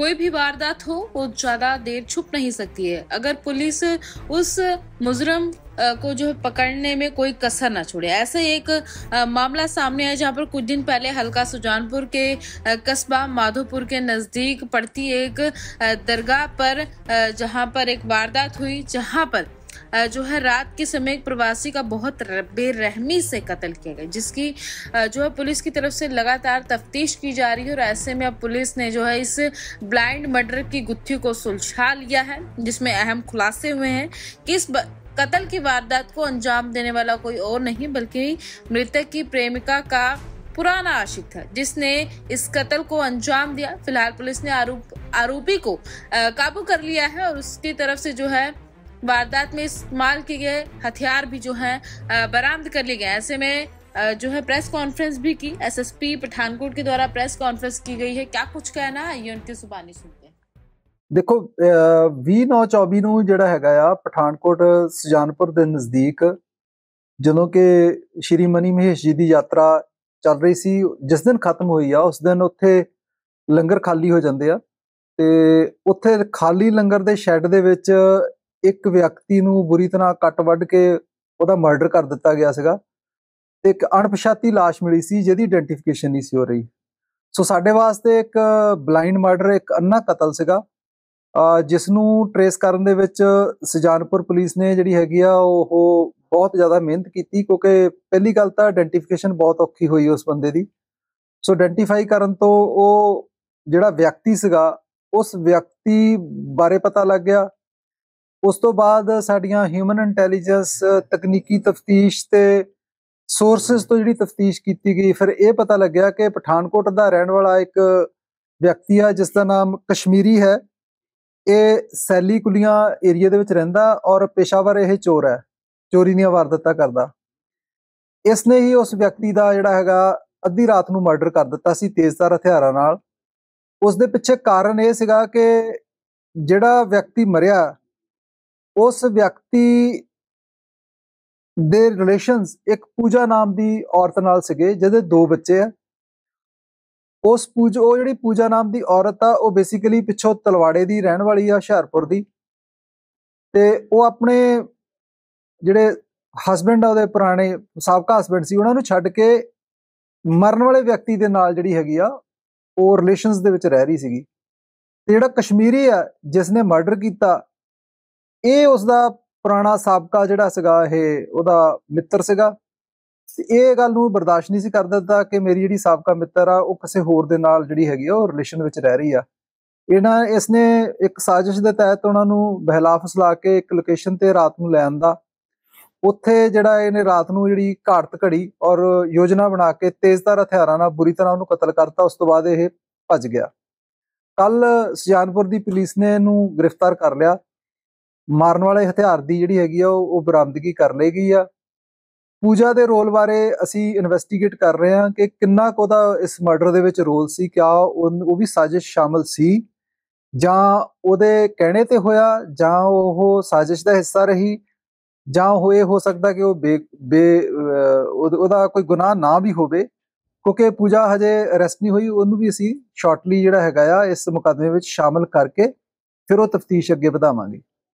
कोई भी वारदात हो वो ज़्यादा देर छुप नहीं सकती है अगर पुलिस उस मुजरम को जो है पकड़ने में कोई कसर ना छोड़े ऐसा एक मामला सामने आया जहां पर कुछ दिन पहले हल्का सुजानपुर के कस्बा माधोपुर के नज़दीक पड़ती एक दरगाह पर जहां पर एक वारदात हुई जहां पर जो है रात के समय एक प्रवासी का बहुत बेरहमी से कत्ल किया गया जिसकी जो है पुलिस की तरफ से लगातार तफ्तीश की जा रही है और ऐसे में अब पुलिस ने जो है इस ब्लाइंड मर्डर की गुत्थी को सुलझा लिया है जिसमें अहम खुलासे हुए हैं कि इस कत्ल की वारदात को अंजाम देने वाला कोई और नहीं बल्कि मृतक की प्रेमिका का पुराना आशिक था जिसने इस कत्ल को अंजाम दिया फिलहाल पुलिस ने आरोप आरोपी को काबू कर लिया है और उसकी तरफ से जो है वारदात में इस्तेमाल किए गए हथियार भी जो हैं बरामद कर लिए गए ऐसे में जो है प्रेस कॉन्फ्रेंस भी की एसएसपी पठानकोट के द्वारा प्रेस कॉन्फ्रेंस की गई है क्या कुछ कहना है ये उनकी जुबानी सुनते हैं ਦੇਖੋ 2924 ਨੂੰ ਜਿਹੜਾ ਹੈਗਾ ਆ ਪਠਾਨਕੋਟ ਸੁਜਾਨਪੁਰ ਦੇ ਨਜ਼ਦੀਕ ਜਦੋਂ ਕਿ ਸ਼੍ਰੀ ਮਨੀ ਮਹੇਸ਼ ਜੀ ਦੀ ਯਾਤਰਾ ਚੱਲ ਰਹੀ ਸੀ ਜਿਸ ਦਿਨ ਖਤਮ ਹੋਈ ਆ ਉਸ ਦਿਨ ਉੱਥੇ ਲੰਗਰ ਖਾਲੀ ਹੋ ਜਾਂਦੇ ਆ ਤੇ ਉੱਥੇ ਖਾਲੀ ਲੰਗਰ ਦੇ ਇੱਕ ਵਿਅਕਤੀ ਨੂੰ ਬੁਰੀ ਤਰ੍ਹਾਂ ਕੱਟ ਵੱਢ ਕੇ ਉਹਦਾ ਮਰਡਰ ਕਰ ਦਿੱਤਾ ਗਿਆ ਸੀਗਾ ਤੇ ਇੱਕ ਅਣਪਛਾਤੀ লাশ ਮਿਲੀ ਸੀ ਜਿਹਦੀ ਆਇਡੈਂਟੀਫਿਕੇਸ਼ਨ ਨਹੀਂ ਸੀ ਹੋ ਰਹੀ ਸੋ ਸਾਡੇ ਵਾਸਤੇ ਇੱਕ ਬਲਾਈਂਡ ਮਰਡਰ ਇੱਕ ਅੰਨਾ ਕਤਲ ਸੀਗਾ ਜਿਸ ਨੂੰ ਟਰੇਸ ਕਰਨ ਦੇ ਵਿੱਚ ਸਜਾਨਪੁਰ ਪੁਲਿਸ ਨੇ ਜਿਹੜੀ ਹੈਗੀ ਆ ਉਹ ਬਹੁਤ ਜ਼ਿਆਦਾ ਮਿਹਨਤ ਕੀਤੀ ਕਿਉਂਕਿ ਪਹਿਲੀ ਗੱਲ ਤਾਂ ਆਇਡੈਂਟੀਫਿਕੇਸ਼ਨ ਬਹੁਤ ਔਖੀ ਹੋਈ ਉਸ ਬੰਦੇ ਦੀ ਸੋ ਆਇਡੈਂਟੀਫਾਈ ਕਰਨ ਤੋਂ ਉਹ ਜਿਹੜਾ ਵਿਅਕਤੀ ਸੀਗਾ ਉਸ ਵਿਅਕਤੀ ਬਾਰੇ ਪਤਾ ਲੱਗ ਗਿਆ ਉਸ ਤੋਂ ਬਾਅਦ ਸਾਡੀਆਂ ਹਿਊਮਨ ਇੰਟੈਲੀਜੈਂਸ ਤਕਨੀਕੀ ਤਫਤੀਸ਼ ਤੇ ਸੋਰਸਸ ਤੋਂ ਜਿਹੜੀ ਤਫਤੀਸ਼ ਕੀਤੀ ਗਈ ਫਿਰ ਇਹ ਪਤਾ ਲੱਗਿਆ ਕਿ ਪਠਾਨਕੋਟ ਦਾ ਰਹਿਣ ਵਾਲਾ ਇੱਕ ਵਿਅਕਤੀ ਆ ਜਿਸ ਦਾ ਨਾਮ ਕਸ਼ਮੀਰੀ ਹੈ ਇਹ ਸੈਲੀ ਕੁਲੀਆਂ ਏਰੀਆ ਦੇ ਵਿੱਚ ਰਹਿੰਦਾ ਔਰ ਪੇਸ਼ਾਵਰ ਇਹ ਚੋਰ ਹੈ ਚੋਰੀ ਦੀਆਂ ਵਾਰਦਾਤਾਂ ਕਰਦਾ ਇਸ ਨੇ ਹੀ ਉਸ ਵਿਅਕਤੀ ਦਾ ਜਿਹੜਾ ਹੈਗਾ ਅੱਧੀ ਰਾਤ ਨੂੰ ਮਰਡਰ ਕਰ ਦਿੱਤਾ ਸੀ ਤੇਜ਼ਧਾਰ ਹਥਿਆਰਾਂ ਨਾਲ ਉਸ ਦੇ ਪਿੱਛੇ ਕਾਰਨ ਇਹ ਸੀਗਾ ਕਿ ਜਿਹੜਾ ਵਿਅਕਤੀ ਮਰਿਆ ਉਸ ਵਿਅਕਤੀ ਦੇ ਰਿਲੇਸ਼ਨਸ ਇੱਕ ਪੂਜਾ ਨਾਮ ਦੀ ਔਰਤ ਨਾਲ ਸੀਗੇ ਜਿਹਦੇ ਦੋ ਬੱਚੇ ਆ ਉਸ ਪੂਜ ਉਹ ਜਿਹੜੀ ਪੂਜਾ ਨਾਮ ਦੀ ਔਰਤ ਆ ਉਹ ਬੇਸਿਕਲੀ ਪਿੱਛੋਂ ਤਲਵਾੜੇ ਦੀ ਰਹਿਣ ਵਾਲੀ ਆ ਹੁਸ਼ਿਆਰਪੁਰ ਦੀ ਤੇ ਉਹ ਆਪਣੇ ਜਿਹੜੇ ਹਸਬੰਡ ਆ ਉਹਦੇ ਪੁਰਾਣੇ ਸਾਬਕਾ ਹਸਬੰਡ ਸੀ ਉਹਨਾਂ ਨੂੰ ਛੱਡ ਕੇ ਮਰਨ ਵਾਲੇ ਵਿਅਕਤੀ ਦੇ ਨਾਲ ਜਿਹੜੀ ਹੈਗੀ ਆ ਉਹ ਰਿਲੇਸ਼ਨਸ ਦੇ ਵਿੱਚ ਰਹਿ ਰਹੀ ਸੀਗੀ ਤੇ ਜਿਹੜਾ ਕਸ਼ਮੀਰੀ ਆ ਜਿਸ ਨੇ ਮਰਡਰ ਕੀਤਾ ਇਹ ਉਸ ਦਾ ਪੁਰਾਣਾ ਸਾਬਕਾ ਜਿਹੜਾ ਸੀਗਾ ਇਹ ਉਹਦਾ ਮਿੱਤਰ ਸੀਗਾ ਤੇ ਇਹ ਗੱਲ ਨੂੰ ਬਰਦਾਸ਼ਤ ਨਹੀਂ ਸੀ ਕਰ ਦਿੰਦਾ ਕਿ ਮੇਰੀ ਜਿਹੜੀ ਸਾਬਕਾ ਮਿੱਤਰ ਆ ਉਹ ਕਿਸੇ ਹੋਰ ਦੇ ਨਾਲ ਜਿਹੜੀ ਹੈਗੀ ਉਹ ਰਿਲੇਸ਼ਨ ਵਿੱਚ ਰਹਿ ਰਹੀ ਆ ਇਹਨਾਂ ਇਸਨੇ ਇੱਕ ਸਾਜ਼ਿਸ਼ ਦੇ ਤਹਿਤ ਉਹਨਾਂ ਨੂੰ ਬਹਿਲਾ ਫਸਲਾ ਕੇ ਇੱਕ ਲੋਕੇਸ਼ਨ ਤੇ ਰਾਤ ਨੂੰ ਲੈ ਆਂਦਾ ਉੱਥੇ ਜਿਹੜਾ ਇਹਨੇ ਰਾਤ ਨੂੰ ਜਿਹੜੀ ਘਾਟ ਘੜੀ ਔਰ ਯੋਜਨਾ ਬਣਾ ਕੇ ਤੇਜ਼ਧਾਰ ਹਥਿਆਰਾਂ ਨਾਲ ਬੁਰੀ ਤਰ੍ਹਾਂ ਉਹਨੂੰ ਕਤਲ ਕਰਤਾ ਉਸ ਤੋਂ ਬਾਅਦ ਇਹ ਭੱਜ ਗਿਆ ਕੱਲ ਸਿਆਨਪੁਰ ਦੀ ਪੁਲਿਸ ਨੇ ਇਹਨੂੰ ਗ੍ਰਿਫਤਾਰ ਕਰ ਲਿਆ ਮਾਰਨ ਵਾਲੇ ਹਥਿਆਰ ਦੀ ਜਿਹੜੀ ਹੈਗੀ ਆ ਉਹ ਬਰਾਮਦਗੀ ਕਰ ਲਈ ਗਈ ਆ ਪੂਜਾ ਦੇ ਰੋਲ ਬਾਰੇ ਅਸੀਂ ਇਨਵੈਸਟੀਗੇਟ ਕਰ ਰਹੇ ਹਾਂ ਕਿ ਕਿੰਨਾ ਕੁ ਉਹਦਾ ਇਸ ਮਰਡਰ ਦੇ ਵਿੱਚ ਰੋਲ ਸੀ ਕਿਆ ਉਹ ਵੀ ਸਾਜ਼ਿਸ਼ ਸ਼ਾਮਲ ਸੀ ਜਾਂ ਉਹਦੇ ਕਹਿਣੇ ਤੇ ਹੋਇਆ ਜਾਂ ਉਹ ਸਾਜ਼ਿਸ਼ ਦਾ ਹਿੱਸਾ ਰਹੀ ਜਾਂ ਹੋਏ ਹੋ ਸਕਦਾ ਕਿ ਉਹ ਬੇ ਉਹਦਾ ਕੋਈ ਗੁਨਾਹ ਨਾ ਵੀ ਹੋਵੇ ਕਿਉਂਕਿ ਪੂਜਾ ਹਜੇ ਅਰੈਸਟ ਨਹੀਂ ਹੋਈ ਉਹਨੂੰ ਵੀ ਅਸੀਂ ਸ਼ਾਰਟਲੀ ਜਿਹੜਾ ਹੈਗਾ ਆ ਇਸ ਮੁਕਦਮੇ ਵਿੱਚ ਸ਼ਾਮਲ ਕਰਕੇ ਫਿਰ ਉਹ ਤਫਤੀਸ਼ ਅੱਗੇ ਵਧਾਵਾਂਗੇ